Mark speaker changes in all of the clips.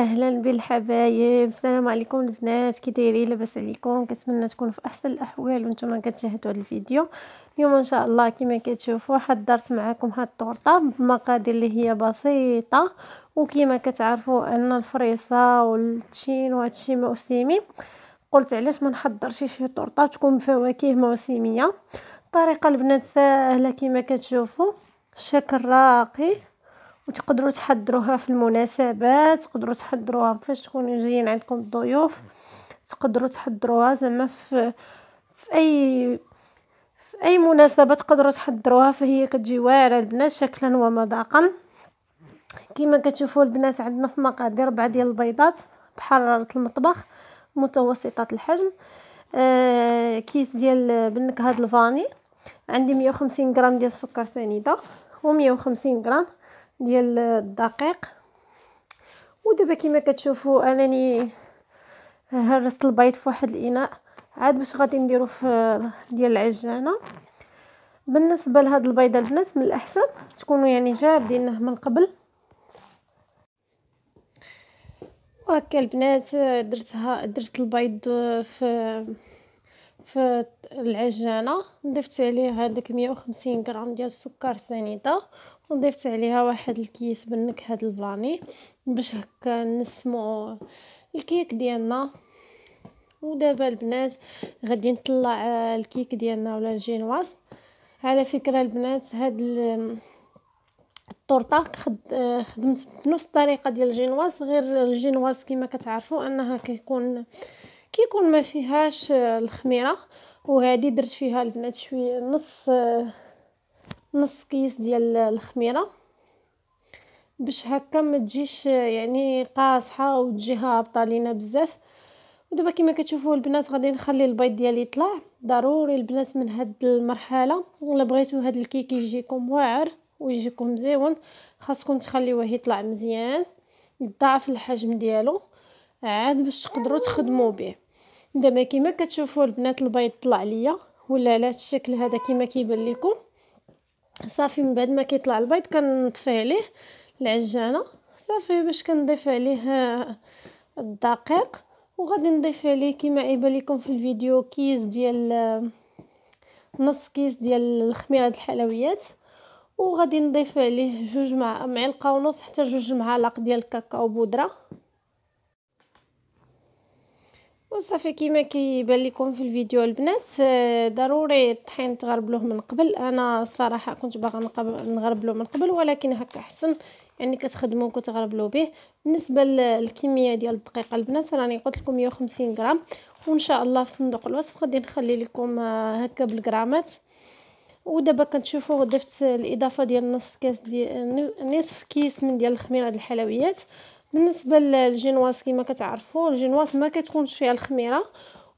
Speaker 1: اهلا بالحبايب السلام عليكم البنات كي دايرين لاباس عليكم كنتمنى تكونوا في احسن الاحوال وانتم كتشاهدوا الفيديو اليوم ان شاء الله كما كتشوفوا حضرت معكم هاد الطورطه بمقادير اللي هي بسيطه وكما كتعرفوا ان الفريسه والتشين وهادشي موسمي قلت علاش ما نحضرش شي طورطه تكون فواكه موسميه الطريقه البنات سهله كما كتشوفوا الشكل راقي وتقدروا تحضروها في المناسبات تقدروا تحضروها فاش تكونوا جايين عندكم الضيوف تقدروا تحضروها زعما في في اي في اي مناسبه تقدروا تحضروها فهي كتجي واعره البنات شكلا ومذاقا كما كتشوفوا البنات عندنا في مقادير ربعه ديال البيضات بحراره المطبخ متوسطه الحجم آه كيس ديال بالنكهه الفاني عندي 150 غرام ديال السكر سنيده و 150 غرام ديال الدقيق ودابا كما كتشوفوا انني هرست البيض في واحد الاناء عاد باش غادي نديرو في ديال العجانه بالنسبه لهاد البيضه البنات من الاحسن تكونوا يعني جابدينه من قبل وهكا البنات درتها درت البيض في في العجانه ضفت عليه هذاك 150 غرام ديال السكر سنيده وضفت عليها واحد الكيس بالنكهه الفاني باش هكا نسمو الكيك ديالنا ودابا البنات غادي نطلع آه، الكيك ديالنا ولا الجينواز على فكره البنات هاد الطورطه آه، خدمت بنفس الطريقه ديال الجينواز غير الجينواز كما كتعرفوا انها كيكون كيكون ما فيهاش آه، الخميره وهذه درت فيها البنات شويه نص نص كيس ديال الخميره باش هكا ما تجيش يعني قاصحه وتجي هابطه لينا بزاف ودابا كما كتشوفوا البنات غادي نخلي البيض ديالي يطلع ضروري البنات من هاد المرحله الا بغيتو هاد الكيك يجيكم واعر ويجيكم زيون خاصكم تخليوه يطلع مزيان يضاعف الحجم ديالو عاد باش تقدروا تخدموا به دابا كما كتشوفوا البنات البيض طلع ليا ولا على هاد الشكل هذا كما كيبان لكم صافي من بعد ما كيطلع البيض كنطفي عليه العجانه صافي باش كنضيف عليه الدقيق وغادي نضيف عليه كما يبان لكم في الفيديو كيس ديال نص كيس ديال الخميره ديال الحلويات وغادي نضيف عليه جوج مع معلقه ونص حتى جوج معالق ديال الكاكاو بودره وصافي كيما كيبان لكم في الفيديو البنات آه، ضروري الطحين تغربلوه من قبل انا الصراحه كنت باغا نغربلو من قبل ولكن هكا احسن يعني كتخدموا وكتغربلو به بالنسبه للكميه ديال الدقيق البنات راني قلت لكم 150 غرام وان شاء الله في صندوق الوصف غادي نخلي لكم آه، هكا بالغرامات ودابا كتشوفوا ضفت الاضافه ديال نص كاس ديال نصف كيس من ديال الخميره الحلويات بالنسبه للجينواز كما كتعرفوا الجينواز ما كتكونش فيها الخميره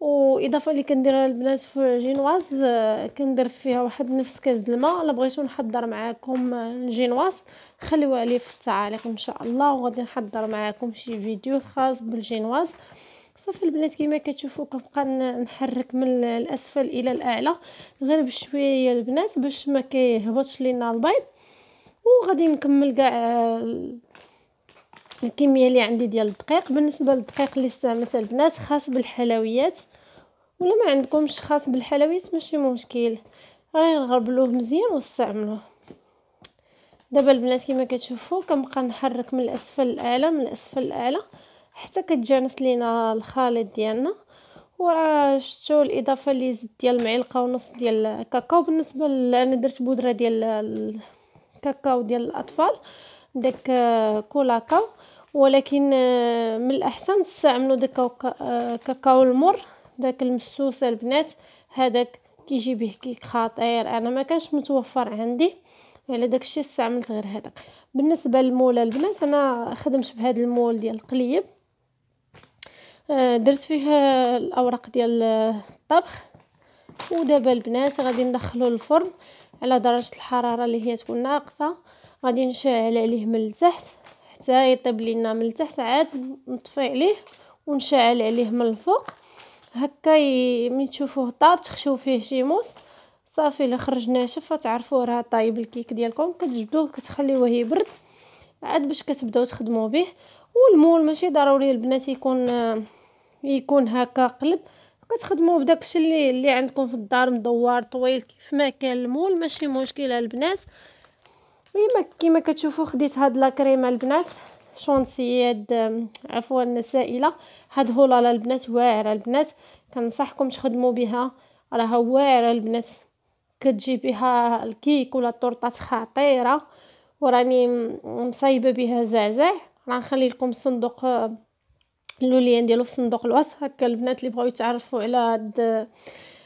Speaker 1: واضافه اللي كنديرها البنات في الجينواز آه، كندير فيها واحد نفس كاس الماء الا بغيتو نحضر معاكم الجينواز خليوها لي في التعاليق ان شاء الله وغادي نحضر معاكم شي فيديو خاص بالجينواز صافي البنات كما كتشوفوا كنبقى نحرك من الاسفل الى الاعلى غير بشويه البنات باش ما كيهبطش لينا البيض وغادي نكمل كاع آه، الكميه اللي عندي ديال الدقيق بالنسبه للدقيق اللي استعملته البنات خاص بالحلويات ولا ما عندكمش خاص بالحلويات ماشي مشكل غير غربلوه مزيان واستعملوه دابا البنات كما كتشوفوا كنبقى نحرك من الاسفل الاعلى من الاسفل الاعلى حتى كتجانس لينا الخليط ديالنا وراه شفتوا الاضافه اللي زدت ديال المعلقه ونص ديال الكاكاو بالنسبه ل... انا درت بودره ديال الكاكاو ديال الاطفال داك آه، كولاكاو ولكن آه، من الاحسن تستعملوا داك آه، كاكاو المر داك المسوس البنات هذاك كيجي به كيك خطير انا ما كانش متوفر عندي على داك الشيء استعملت غير هذاك بالنسبه للمول البنات انا خدمت بهذا المول ديال القليب درت فيه الاوراق ديال الطبخ ودابا البنات غادي ندخلو الفرن على درجه الحراره اللي هي تكون ناقصه غادي نشعل عليه من التحت حتى يطيب لينا من التحت عاد نطفي عليه ونشعل عليه من الفوق هكا ي... ملي تشوفوه طاب تخشيو فيه شي موس صافي الا خرج ناشف تعرفوا راه طايب الكيك ديالكم كتجبدوه كتخليوه يبرد عاد باش كتبداو تخدموا به والمول ماشي ضروري البنات يكون يكون هكا قلب كتخدموا بداك الشيء اللي عندكم في الدار مدور طويل كيف ما كان المول ماشي مشكله البنات المهم كيما كتشوفوا خديت هاد لا كريمه البنات شونسي هاد عفوا سائله هاد هولالا البنات واعره البنات كنصحكم تخدموا بها راها واعره البنات كتجي بها الكيك ولا الطورطات خطيره وراني مصايبه بها زعزع راه نخلي لكم صندوق اللوليان ديالو في صندوق الوصف هكا البنات اللي بغاو يتعرفوا على هاد آه،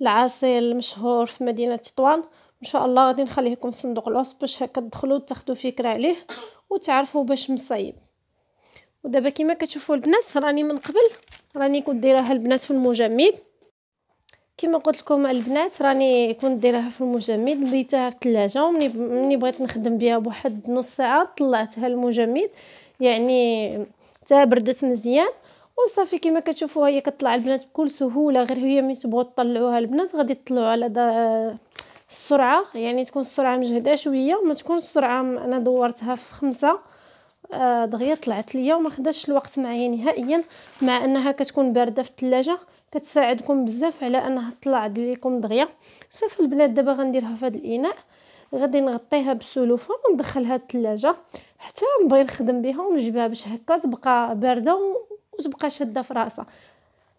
Speaker 1: العصير المشهور في مدينه تطوان ان شاء الله غادي نخليه لكم في صندوق الوصف باش هكا تدخلوا تاخذوا فكره عليه وتعرفوا باش مصايب ودابا كما كتشوفوا البنات راني من قبل راني كنت دايراها البنات في المجمد كما قلت لكم البنات راني كنت دايراها في المجمد بيتها في الثلاجه ومني بغيت نخدم بها بواحد نص ساعه طلعتها المجمد يعني حتى بردت مزيان وصافي كما كتشوفوا هي كتطلع البنات بكل سهوله غير هي ملي تبغوا تطلعوها البنات غادي تطلعوا على السرعه يعني تكون السرعه مجهده شويه ما تكون السرعه انا دورتها في خمسة آه، دغيا طلعت ليا وما خداش الوقت معايا نهائيا مع انها كتكون بارده في الثلاجه كتساعدكم بزاف على انها تطلع ليكم دغيا صافي البنات دابا غنديرها في هذا الاناء غادي نغطيها بالسلوفه وندخلها الثلاجه حتى نبغي نخدم بها ونجيبها باش هكا تبقى بارده وتبقى شاده في راسها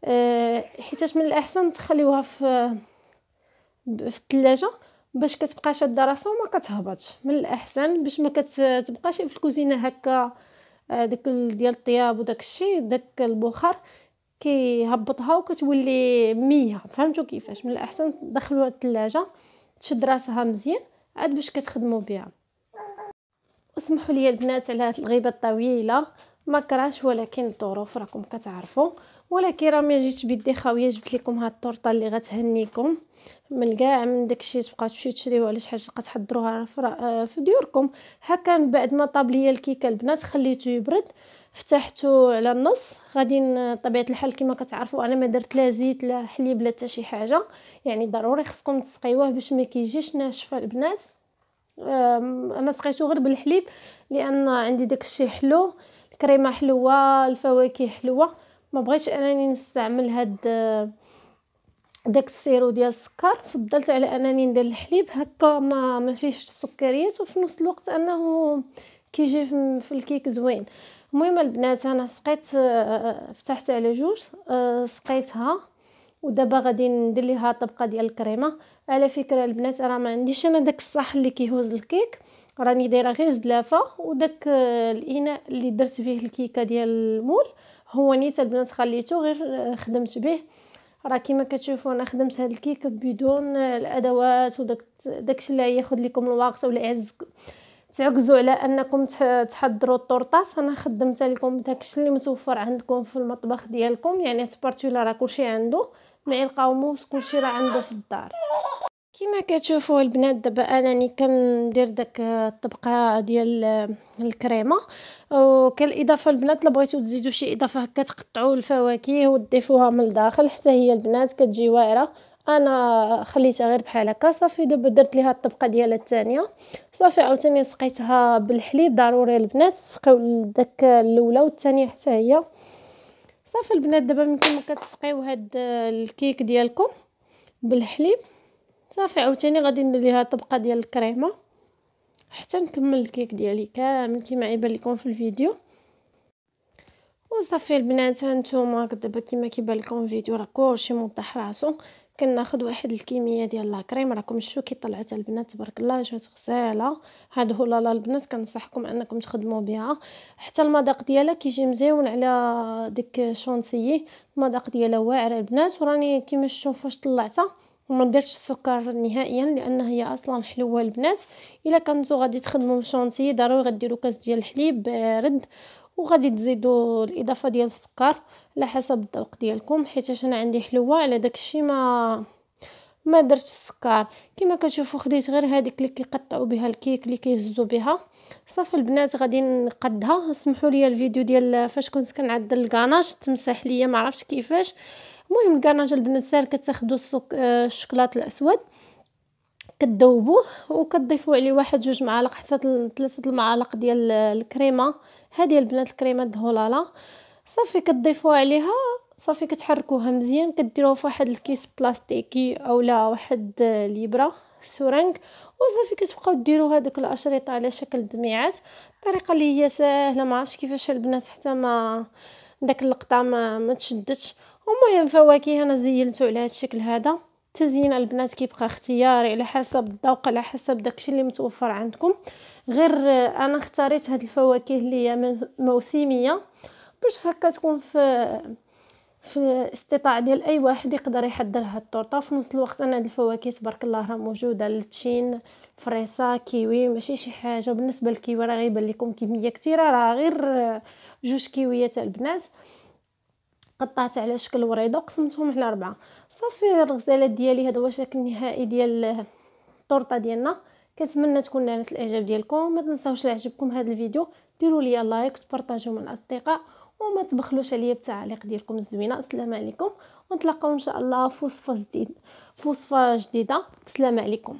Speaker 1: أه حيتاش من الاحسن تخليوها في في الثلاجه باش كتبقى شاده راسها وما كتهبطش من الاحسن باش ما كتبقاش في الكوزينه هكا آه، داك ديال الطياب وداك الشيء داك البخار كيهبطها وكتولي ميه فهمتوا كيفاش من الاحسن دخلوها الثلاجه تشد راسها مزيان عاد باش كتخدموا بها اسمحوا لي البنات على هذه الغيبه الطويله ما كراش ولكن الظروف راكم كتعرفوا ولكن راه ما جيت بيدي خاويه جبت لكم هاد الطورطه اللي غتهنيكم من كاع من داكشي تبقاو تمشيو تشريوه على شي حاجه تحضروها في ديوركم هكا من بعد ما طاب ليا الكيكه البنات خليته يبرد فتحته على النص غادي طبيعه الحال كما كتعرفوا انا ما درت لا زيت لا حليب لا حتى شي حاجه يعني ضروري خصكم تسقيوه باش ما كيجيش ناشف البنات انا سقيته غير بالحليب لان عندي داكشي حلو الكريمه حلوه الفواكه حلوه ما بغيتش انني نستعمل هاد داك السيرو ديال السكر فضلت على انني ندير الحليب هكا ما ما فيهش السكريات وفي نفس الوقت انه كيجي في الكيك زوين المهم البنات انا سقيت فتحت على جوج آه، سقيتها ودابا غادي ندير ليها طبقه ديال الكريمه على فكره البنات راه ما عنديش انا داك الصح اللي كيهوز الكيك راني دايره غير زلافه وداك آه، الاناء اللي درت فيه الكيكه ديال المول هو نيت البنات خليته غير آه، خدمت به راه كما كتشوفوا انا خدمت هاد الكيك بدون آه، الادوات وداك داكشي اللي ياخذ لكم الوقت ولا يعز تعكزوا على انكم تحضروا الطرطاس انا خدمت لكم داكشي اللي متوفر عندكم في المطبخ ديالكم يعني تبارتيولا راه كلشي عنده ما يلقاو موس كلشي راه عنده في الدار كما كتشوفوا البنات دابا انني كندير داك الطبقه ديال الكريمه وكالاضافه البنات الا بغيتو تزيدوا شي اضافه هكا تقطعوا الفواكه وتضيفوها من الداخل حتى هي البنات كتجي واعره انا خليتها غير بحال هكا صافي دابا درت ليها الطبقه ديالها الثانيه صافي عاوتاني سقيتها بالحليب ضروري البنات سقيو داك الاولى والثانيه حتى هي صافي البنات دابا ممكن كتسقيو هاد آه، الكيك ديالكم بالحليب صافي عاوتاني غادي ندير ليها طبقه ديال الكريمه حتى نكمل الكيك ديالي كامل كيما يبان لكم في الفيديو وصافي البنات هانتوما دابا كيما كيبان لكم الفيديو راه كلشي موضح راسو كناخذ واحد الكميه ديال لاكريم راكم شو كي طلعت البنات تبارك الله جات غزاله هاد هو لالا البنات كنصحكم انكم تخدموا بها حتى المذاق ديالها كيجي مزيون على ديك شونسيي المذاق ديالها واعر البنات وراني كما شفتوا فاش طلعتها وما درتش السكر نهائيا لان هي اصلا حلوه البنات الا كنتو غادي تخدموا بشونتيي ضروري غديروا كاس ديال الحليب بارد وغادي تزيدوا الاضافه ديال السكر على حسب الذوق ديالكم حيت انا عندي حلوه على داكشي ما ما درتش السكر كما كتشوفوا خديت غير هذيك اللي كيقطعوا بها الكيك اللي كيهزوا بها صافي البنات غادي نقدها سمحوا لي الفيديو ديال فاش كنت كنعدل الكاناج تمسح لي ما عرفتش كيفاش المهم الكاناج البنات سار كتاخذوا السك... آه، الشكلاط الاسود كتذوبوه وكتضيفوا عليه واحد جوج معالق حتى ثلاثه المعالق ديال الكريمه هذه البنات الكريمه دهولاله صافي كتضيفوا عليها صافي كتحركوها مزيان كديروها في واحد الكيس بلاستيكي اولا واحد ليبره سورانك وصافي كتبقاو ديروا هذوك الاشرطه على شكل دميعات الطريقه اللي هي سهله ما عرفتش كيفاش البنات حتى ما داك اللقطه ما, ما تشدتش المهم فواكه انا زينته على هذا الشكل هذا التزيين البنات كيبقى اختياري على حسب الذوق على حسب داكشي اللي متوفر عندكم غير انا اختاريت هاد الفواكه اللي هي موسميه باش هكا تكون في في استطاع ديال اي واحد يقدر يحضر هاد الطورطه في نفس الوقت انا هاد الفواكه تبارك الله راه موجوده التشين فريسا كيوي ماشي شي حاجه بالنسبه للكيوي راه غيبان لكم كميه كثيره راه غير جوج كيويات البنات قطعت على شكل وريضه وقسمتهم على ربعه صافي الغزالات ديالي هذا هو الشكل النهائي ديال الطورطه ديالنا كنتمنى تكون نالت الاعجاب ديالكم ما تنساوش لعجبكم هذا الفيديو ديروا لي لايك تبارطاجوه مع الاصدقاء وما تبخلوش عليا بالتعليق ديالكم الزوينه السلام عليكم ونتلاقاو ان شاء الله في وصفه جديده في وصفه جديده السلام عليكم